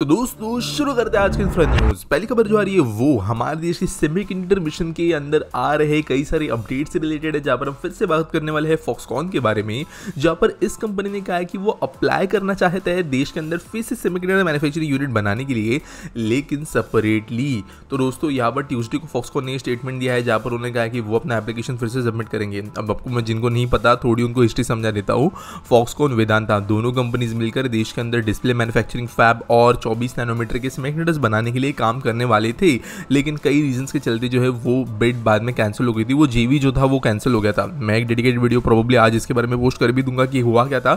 तो दोस्तों शुरू करते हैं आज के फ्रंट न्यूज पहली खबर जो आ रही है वो हमारे देश के सिमिक इंटर मिशन के अंदर आ रहे कई सारे अपडेट्स से रिलेटेड है जहाँ पर हम फिर से बात करने वाले हैं फॉक्सकॉन के बारे में जहाँ पर इस कंपनी ने कहा है कि वो अप्लाई करना चाहते हैं देश के अंदर फिर से सिमिक इंटर मैन्युफैक्चरिंग यूनिट बनाने के लिए लेकिन सेपरेटली तो दोस्तों यहाँ पर ट्यूजडे को फॉक्सकॉन ने स्टेटमेंट दिया है जहाँ पर उन्होंने कहा कि वो अपना एप्लीकेशन फिर से सबमिट करेंगे अब आपको मैं जिनको नहीं पता थोड़ी उनको हिस्ट्री समझा देता हूँ फॉक्सकॉन वेदांता दोनों कंपनीज मिलकर देश के अंदर डिस्प्ले मैन्युफैक्चरिंग फैब और चौबीस नैनोमीटर के सेमीकंडक्टर्स बनाने के लिए काम करने वाले थे लेकिन कई रीजंस के चलते जो है वो बेड बाद में कैंसिल हो गई थी वो जेवी जो था वो कैंसिल हो गया था मैं एक डेडिकेटेड वीडियो प्रॉब्लली आज इसके बारे में पोस्ट कर भी दूंगा कि हुआ क्या था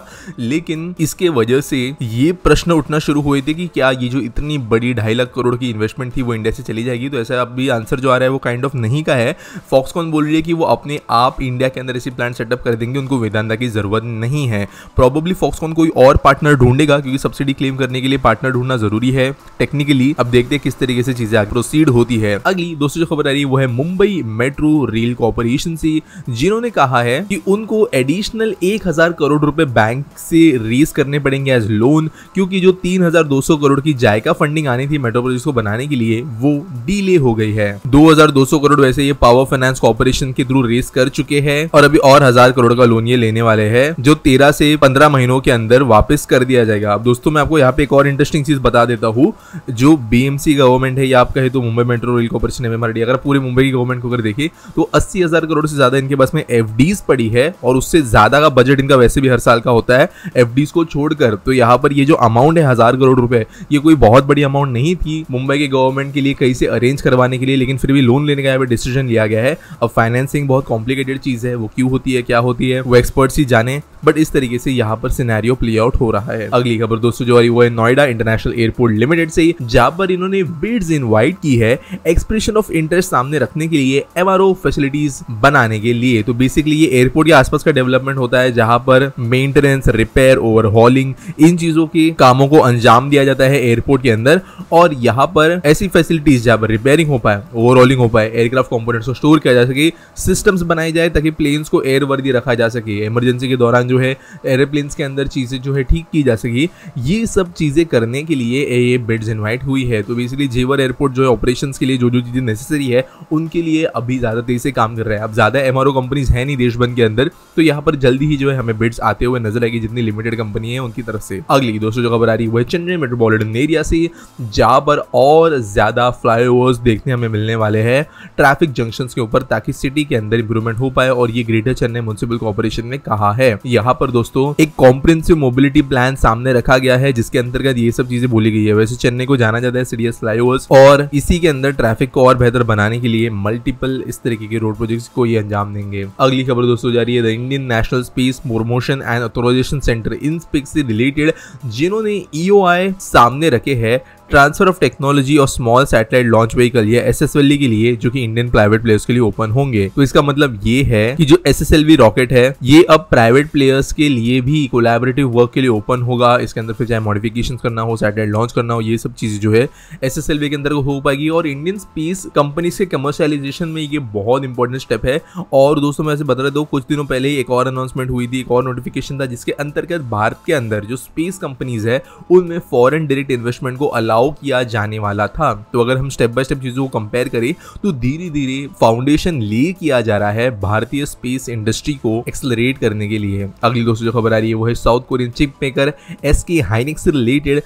लेकिन इसके वजह से ये प्रश्न उठना शुरू हुए थे कि क्या ये जो इतनी बड़ी ढाई लाख करोड़ की इन्वेस्टमेंट थी वो इंडिया से चली जाएगी तो ऐसा अभी आंसर जो आ रहा है वो काइंड ऑफ नहीं का है फॉक्सकॉन बोल रही है कि वो अपने आप इंडिया के अंदर ऐसी प्लांट सेटअप कर देंगे उनको वेदांता की जरूरत नहीं है प्रॉबेबली फॉक्सकॉन कोई और पार्टनर ढूंढेगा क्योंकि सब्सिडी क्लेम करने के लिए पार्टनर ढूंढना जरूरी है टेक्निकली अब देखते हैं किस तरीके से चीजें आगे प्रोसीड होती है अगली दूसरी जो खबर आ रही है वो है मुंबई मेट्रो रेल कॉरपोरेशन से जिन्होंने कहा है कि उनको एडिशनल एक हजार करोड़ रुपए बैंक से रेस करने पड़ेंगे एज लोन क्योंकि जो तीन हजार दो सौ करोड़ की जायका फंडिंग आनी थी मेट्रो प्रोजेक्ट को बनाने के लिए वो डिले हो गई है दो हजार दो सौ करोड़ वैसे ये पावर फाइनेंस कॉर्पोरेशन के थ्रू रेस कर चुके हैं और अभी और हजार करोड़ का लोन ये लेने वाले है जो तेरह से पंद्रह महीनों के अंदर वापस कर दिया जाएगा अब दोस्तों मैं आपको यहाँ पे एक और इंटरेस्टिंग चीज बता देता हूँ जो बीएमसी गवर्नमेंट है या आप कहे तो Mumbai metro rail corporation M अगर पूरी मुंबई की गवर्नमेंट को अगर देखिए तो अस्सी हज़ार करोड़ से ज़्यादा इनके पास में एफ पड़ी है और उससे ज़्यादा का बजट इनका वैसे भी हर साल का होता है एफ को छोड़कर तो यहाँ पर ये जो अमाउंट है हज़ार करोड़ रुपए ये कोई बहुत बड़ी अमाउंट नहीं थी मुंबई के गवर्नमेंट के लिए कहीं से अरेंज करवाने के लिए लेकिन फिर भी लोन लेने का यहाँ पर डिसीजन लिया गया है अब फाइनेंसिंग बहुत कॉम्प्लिकेटेड चीज़ है वो क्यों होती है क्या होती है वो एक्सपर्ट्स ही जाने बट इस तरीके से यहाँ पर सिनेरियो प्ले आउट हो रहा है अगली खबर दोस्तों जो आई वो है नोएडा इंटरनेशनल एयरपोर्ट लिमिटेड से जहाँ पर इन्होंने बिड्स इनवाइट की है एक्सप्रेशन ऑफ इंटरेस्ट सामने रखने के लिए एम फैसिलिटीज बनाने के लिए तो बेसिकली ये एयरपोर्ट के आसपास का डेवलपमेंट होता है जहाँ पर मेंटेनेंस रिपेयर ओवरहॉलिंग इन चीजों के कामों को अंजाम दिया जाता है एयरपोर्ट के अंदर और यहाँ पर ऐसी फैसिलिटीज जहाँ पर रिपेयरिंग हो पाए ओवरऑलिंग हो पाए एयरक्राफ्ट कॉम्पोनेट्स को स्टोर किया जा सके सिस्टम्स बनाए जाए ताकि प्लेन्स को वर्दी रखा जा सके इमरजेंसी के दौरान जो है एरोप्लेन्स के अंदर चीज़ें जो है ठीक की जा सकी ये सब चीज़ें करने के लिए ये बेड्स इन्वाइट हुई है तो बेसिकली जेवर एयरपोर्ट जो है ऑपरेशन के लिए जो जो चीज़ें नेसेसरी है उनके लिए अभी ज़्यादा तेज़ से काम कर रहा है अब ज़्यादा एम कंपनीज हैं नहीं देश बन के अंदर तो यहाँ पर जल्दी ही जो है हमें बिड्स आते हुए नजर आएगी जितनी लिमिटेड कंपनी है उनकी तरफ से अगली दोस्तों जो खबर आ रही है वह चेन्नई मेट्रोपोलिटन एरिया से जहाँ पर और ज़्यादा फ्लाईओवर्स देखने हमें मिलने वाले हैं ट्रैफिक जंक्शन के ऊपर ताकि सिटी के अंदर इंप्रूवमेंट हो पाए और ये ग्रेटर चेन्नई म्यूनसिपल कॉर्पोरेशन ने कहा है ये यहाँ पर दोस्तों एक कॉम्प्रेंसिव मोबिलिटी प्लान सामने रखा गया है जिसके अंतर्गत ये सब चीजें बोली गई है वैसे चेन्नई को जाना जाता है सीडीएस फ्लाईओवर्स और इसी के अंदर ट्रैफिक को और बेहतर बनाने के लिए मल्टीपल इस तरीके के रोड प्रोजेक्ट को ये अंजाम देंगे अगली खबर दोस्तों जारी है Indian national space promotion and authorisation centre IN space से रिलेटेड जिन्होंने ईओ e सामने रखे हैं ट्रांसफर ऑफ टेक्नोलॉजी और स्मॉल सैटेलाइट लॉन्च व्हीकल या एस के लिए जो कि इंडियन प्राइवेट प्लेयर्स के लिए ओपन होंगे तो इसका मतलब ये है कि जो एस रॉकेट है ये अब प्राइवेट प्लेयर्स के लिए भी कोलेबरेटिव वर्क के लिए ओपन होगा इसके अंदर फिर चाहे मॉडिफिकेशन करना हो सैटेलाइट लॉन्च करना हो ये सब चीज़ जो है एस के अंदर हो पाएगी और इंडियन स्पेस कंपनीज के कमर्शलाइजेशन में ये बहुत इंपॉर्टेंट स्टेप है और दोस्तों मैं ऐसे बता रहे दो कुछ दिनों पहले ही एक और अनाउंसमेंट हुई थी एक और नोटिफिकेशन था जिसके अंतर्गत भारत के अंदर जो स्पेस कंपनीज है उनमें फॉरन डायरेक्ट इन्वेस्टमेंट को अलाउ अलाउ किया जाने वाला था तो अगर हम स्टेप बाय स्टेप चीज़ों को कंपेयर करें तो धीरे धीरे फाउंडेशन ले किया जा रहा है भारतीय स्पेस इंडस्ट्री को एक्सलरेट करने के लिए अगली दोस्तों जो खबर आ रही है वो है South Korean chip maker S K Hynix related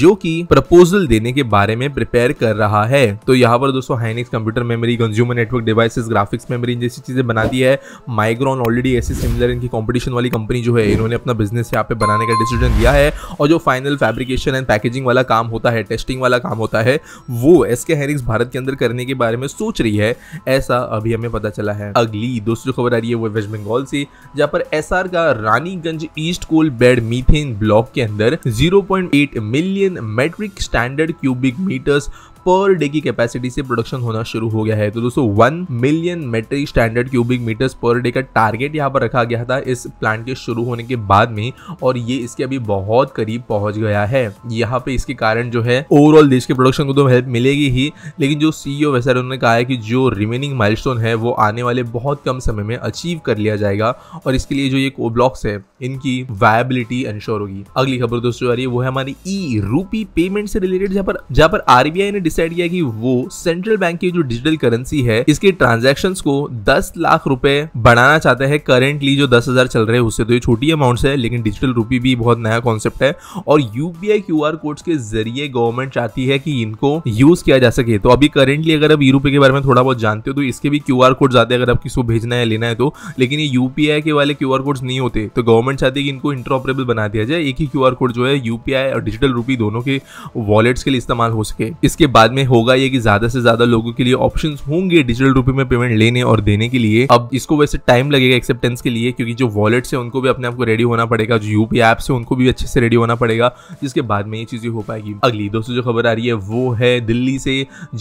जो की प्रपोजल देने के बारे में प्रिपेयर कर रहा है तो यहाँ पर दोस्तों Hynix computer memory consumer network devices graphics memory जैसी चीज़ें बनाती है माइग्रॉन ऑलरेडी ऐसी सिमिलर इनकी कॉम्पिटिशन वाली कंपनी जो है इन्होंने अपना बिजनेस यहाँ पे बनाने का डिसीजन दिया है और जो फाइनल फैब्रिकेशन एंड पैकेजिंग वाला काम होता है टेस्टिंग वाला काम होता है वो एस के हैरिक्स भारत के अंदर करने के बारे में सोच रही है ऐसा अभी हमें पता चला है अगली दूसरी खबर आ रही है वो वेस्ट बंगाल से जहाँ पर एस का Raniganj east coal bed methane block के अंदर zero million metric standard cubic metres per day की कैपेसिटी से प्रोडक्शन होना शुरू हो गया है तो दोस्तों one million metric standard cubic metres per day का टारगेट यहाँ पर रखा गया था इस प्लांट के शुरू होने के बाद में और ये इसके अभी बहुत करीब पहुंच गया है यहाँ पे इसके कारण जो है ओवरऑल देश के प्रोडक्शन को तो हेल्प मिलेगी ही लेकिन जो सीईओ e वैसे उन्होंने कहा है कि जो रिमेनिंग माइलस्टोन है वो आने वाले बहुत कम समय में अचीव कर लिया जाएगा और इसके लिए जो ये को ब्लॉक्स है इनकी वायबिलिटी इंश्योर होगी अगली खबर दोस्तों आ रही है वो है हमारी ई रूपी पेमेंट से रिलेटेड जहाँ पर जहाँ पर आरबीआई ने डिसाइड किया कि वो सेंट्रल बैंक की जो डिजिटल करेंसी है इसके ट्रांजेक्शन को दस लाख रुपए बढ़ाना चाहते हैं करेंटली जो दस हजार चल रहे हैं उससे तो ये छोटी अमाउंट है लेकिन डिजिटल रूपी भी बहुत नया कॉन्सेप्ट है और यूपीआई क्यू आर कोड्स के जरिए गवर्नमेंट चाहती है कि इनको यूज किया जा सके तो अभी करेंटली अगर आप ई रूपये के बारे में थोड़ा बहुत जानते हो तो इसके भी क्यू आर कोड जाते हैं अगर आप किसी को भेजना है लेना है तो लेकिन ये यूपीआई के वाले क्यू आर कोड नहीं होते तो गवर्नमेंट चाहती है कि इनको इंटरऑपरेबल बना दिया जाए एक ही क्यू आर कोड जो है यूपीआई और डिजिटल रूपी दोनों के वॉलेट्स के लिए इस्तेमाल हो सके इसके बाद बाद में होगा ये कि ज्यादा से ज्यादा लोगों के लिए ऑप्शन होंगे डिजिटल रूपी में पेमेंट लेने और देने के लिए अब इसको वैसे टाइम लगेगा एक्सेप्टेंस के लिए क्योंकि जो वॉलेट है उनको भी अपने आपको रेडी होना पड़ेगा जो यूपी ऐप्स है उनको भी अच्छे से रेडी होना पड़ेगा जिसके बाद में ये चीजें हो पाएगी अगली दोस्तों जो खबर आ रही है वो है दिल्ली से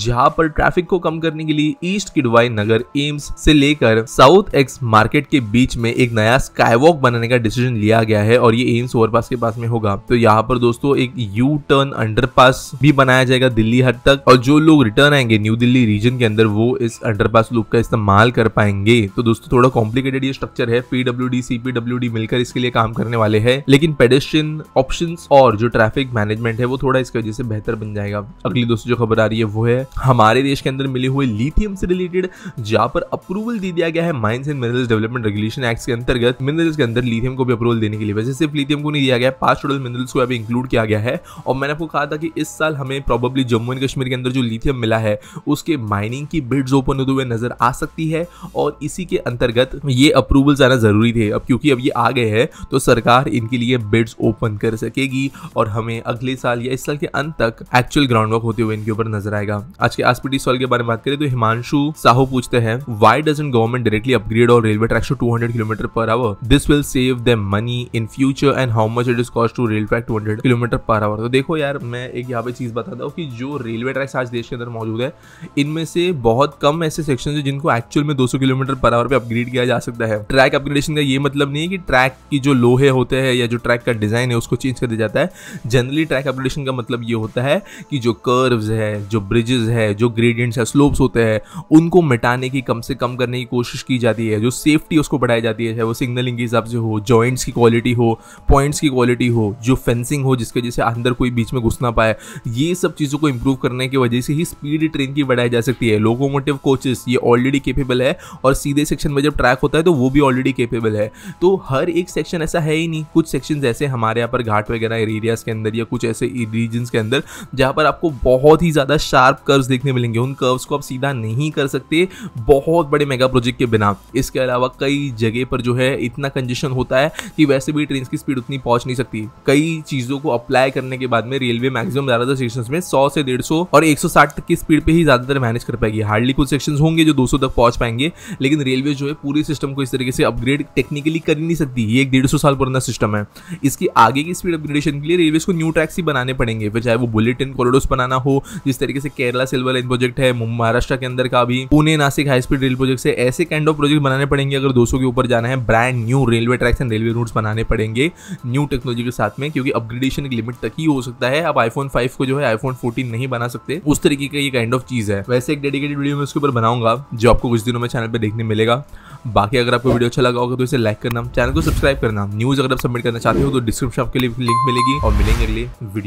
जहां पर ट्रैफिक को कम करने के लिए ईस्ट किडवाई नगर एम्स से लेकर साउथ एक्स मार्केट के बीच में एक नया स्काईवॉक बनाने का डिसीजन लिया गया है और ये एम्स ओवरपास के पास में होगा तो यहाँ पर दोस्तों एक यू टर्न अंडरपास भी बनाया जाएगा दिल्ली हट तक और जो लोग रिटर्न आएंगे न्यू दिल्ली रीजन के अंदर वो इस अंडरपास लूप का इस्तेमाल कर पाएंगे तो दोस्तों थोड़ा कॉम्प्लिकेटेड ये स्ट्रक्चर है पीडब्ल्यू डी सीपीडब्ल्यू डी मिलकर इसके लिए काम करने वाले है लेकिन पेडेस्ट्रियन ऑप्शन और जो ट्रैफिक मैनेजमेंट है वो थोड़ा इसकी वजह से बेहतर बन जाएगा अगली दोस्तों जो खबर आ रही है वो है हमारे देश के अंदर मिले हुए लिथियम से रिलेटेड जहां पर अप्रूवल दे दिया गया है mines and minerals development regulation act के अंतर्गत मिनरल्स के अंदर लिथियम को भी अप्रूवल देने के लिए वैसे सिर्फ लिथियम को नहीं दिया गया पांच टोटल मिनरल्स को अभी इंक्लूड किया गया है और मैंने आपको कहा था कि इस साल हमें प्रॉब्लली जम्मू एंड कश्मीर के अंदर जो लिथियम मिला है उसके माइनिंग की बिड्स ओपन होते हुए नजर आ सकती है और इसी के अंतर्गत ये अप्रूवल्स आना ज़रूरी थे अब क्योंकि अब ये आ गए हैं तो सरकार इनके लिए बिड्स ओपन कर सकेगी और हमें अगले साल या इस साल के अंत तक एक्चुअल ग्राउंड वर्क होते हुए इनके ऊपर नजर आएगा आज के आसपीटी सॉल्व के बारे में बात करें तो हिमांशु साहू पूछते हैं why doesn't government directly upgrade our railway tracks two hundred kilometre per hour this will save the money in future and how much it is cost to railway track two hundred kilometre per hour तो देखो यार मैं एक यहाँ पे चीज बताता हूँ कि जो रेलवे रेलवे ट्रैक्स आज देश के अंदर मौजूद है इनमें से बहुत कम ऐसे सेक्शन है जिनको एक्चुअल में 200 किलोमीटर पर आवर पे अपग्रेड किया जा सकता है ट्रैक अपग्रेडेशन का ये मतलब नहीं है कि ट्रैक की जो लोहे होते हैं या जो ट्रैक का डिज़ाइन है उसको चेंज कर दिया जाता है जनरली ट्रैक अपग्रेडेशन का मतलब ये होता है कि जो कर्व्स है जो ब्रिजेस है जो ग्रेडियंट्स है स्लोप्स होते हैं उनको मिटाने की कम से कम करने की कोशिश की जाती है जो सेफ्टी उसको बढ़ाई जाती है चाहे वो सिग्नलिंग के हिसाब से हो जॉइंट्स की क्वालिटी हो पॉइंट्स की क्वालिटी हो जो फेंसिंग हो जिसके वजह से अंदर कोई बीच में घुसना पाए ये सब चीज़ों को इम्प्रूव करना करने की वजह से ही स्पीड ट्रेन की बढ़ाई जा सकती है लोकोमोटिव कोचेस ये ऑलरेडी केपेबल है और सीधे सेक्शन में जब ट्रैक होता है तो वो भी ऑलरेडी केपेबल है तो हर एक सेक्शन ऐसा है ही नहीं कुछ सेक्शन ऐसे हमारे यहाँ पर घाट वगैरह एरियाज के अंदर या कुछ ऐसे रीजन के अंदर जहाँ पर आपको बहुत ही ज़्यादा शार्प कर्व्स देखने मिलेंगे उन कर्व्स को आप सीधा नहीं कर सकते बहुत बड़े मेगा प्रोजेक्ट के बिना इसके अलावा कई जगह पर जो है इतना कंजेशन होता है कि वैसे भी ट्रेन की स्पीड उतनी पहुंच नहीं सकती कई चीज़ों को अप्लाई करने के बाद में रेलवे मैक्सिमम ज़्यादातर सेक्शन में सौ से डेढ़ सौ और 160 तक की स्पीड पे ही ज़्यादातर मैनेज कर पाएगी हार्डली कुछ सेक्शंस होंगे जो 200 तक पहुंच पाएंगे लेकिन रेलवे जो है पूरे सिस्टम को इस तरीके से अपग्रेड टेक्निकली कर ही नहीं सकती ये एक डेढ़ सौ साल पुराना सिस्टम है इसकी आगे की स्पीड अपग्रेडेशन के लिए रेलवे को न्यू ट्रैक्स ही बनाने पड़ेंगे फिर चाहे वो बुलेट इन कॉरिडोर्स बनाना हो जिस तरीके से केरला सिल्वर लाइन प्रोजेक्ट है महाराष्ट्र के अंदर का भी Pune Nashik high speed rail project से ऐसे काइंड ऑफ प्रोजेक्ट बनाने पड़ेंगे अगर दो के ऊपर जाना है brand new railway tracks and railway routes बनाने पड़ेंगे न्यू टेक्नोलॉजी के साथ में क्योंकि अपग्रेडेशन की लिमिट तक ही हो सकता है अब आईफोन फाइव को जो है आईफोन फोर्टीन नहीं बना सकते सकते उस तरीके का ये काइंड ऑफ चीज़ है वैसे एक डेडिकेटेड वीडियो मैं उसके ऊपर बनाऊंगा जो आपको कुछ दिनों में चैनल पर देखने मिलेगा बाकी अगर आपको वीडियो अच्छा लगा होगा तो इसे लाइक करना चैनल को सब्सक्राइब करना न्यूज़ अगर आप सबमिट करना चाहते हो तो डिस्क्रिप्शन आपके लिए लिंक मिलेगी और मिलेंगे अगले वीडियो